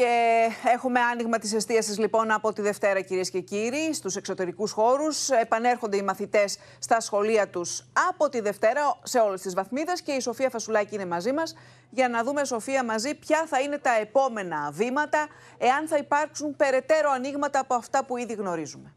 Και έχουμε άνοιγμα της εστίαση λοιπόν από τη Δευτέρα, κυρίες και κύριοι, στους εξωτερικούς χώρους. Επανέρχονται οι μαθητές στα σχολεία τους από τη Δευτέρα σε όλες τις βαθμίδες. Και η Σοφία Φασουλάκη είναι μαζί μας για να δούμε, Σοφία, μαζί ποια θα είναι τα επόμενα βήματα, εάν θα υπάρξουν περαιτέρω ανοίγματα από αυτά που ήδη γνωρίζουμε.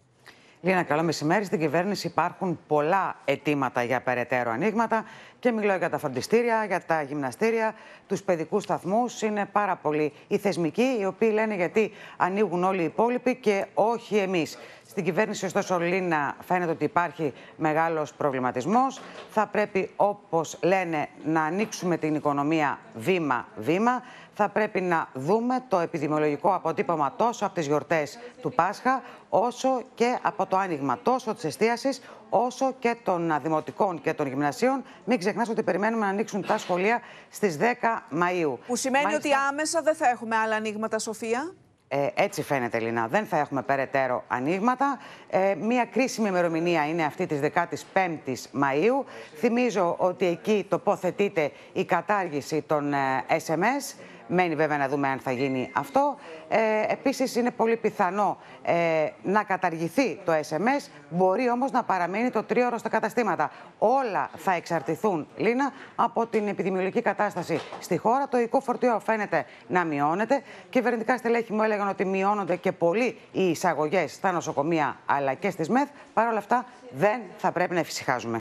Λίνα, καλό μεσημέρι. Στην κυβέρνηση υπάρχουν πολλά αιτήματα για περαιτέρω ανοίγματα και μιλώ για τα φροντιστήρια, για τα γυμναστήρια, τους παιδικούς σταθμούς. Είναι πάρα πολλοί οι θεσμικοί, οι οποίοι λένε γιατί ανοίγουν όλοι οι υπόλοιποι και όχι εμείς. Στην κυβέρνηση, ωστόσο, Λίνα, φαίνεται ότι υπάρχει μεγάλος προβληματισμός. Θα πρέπει, όπως λένε, να ανοίξουμε την οικονομία βήμα-βήμα. Θα πρέπει να δούμε το επιδημιολογικό αποτύπωμα τόσο από τις γιορτές του Πάσχα, όσο και από το άνοιγμα τόσο της εστίασης, όσο και των δημοτικών και των γυμνασίων. Μην ξεχνάς ότι περιμένουμε να ανοίξουν τα σχολεία στις 10 Μαΐου. Που σημαίνει ότι άμεσα δεν θα έχουμε άλλα ανοίγματα, Σοφία. Ε, έτσι φαίνεται, Λίνα. Δεν θα έχουμε περαιτέρω ανοίγματα. Ε, μία κρίσιμη ημερομηνία είναι αυτή της 15η Μαου. Θυμίζω ότι εκεί τοποθετείται η κατάργηση των SMS. Ε, Μένει βέβαια να δούμε αν θα γίνει αυτό. Ε, Επίσης, είναι πολύ πιθανό ε, να καταργηθεί το SMS. Μπορεί όμως να παραμένει το τρίωρο στα καταστήματα. Όλα θα εξαρτηθούν, Λίνα, από την επιδημιολογική κατάσταση στη χώρα. Το οικό φορτίο φαίνεται να μειώνεται. Κυβερνητικά στελέχη μου έλεγαν ότι μειώνονται και πολύ οι εισαγωγές στα νοσοκομεία αλλά και στις ΜΕΘ. Παρ' όλα αυτά, δεν θα πρέπει να εφησυχάζουμε.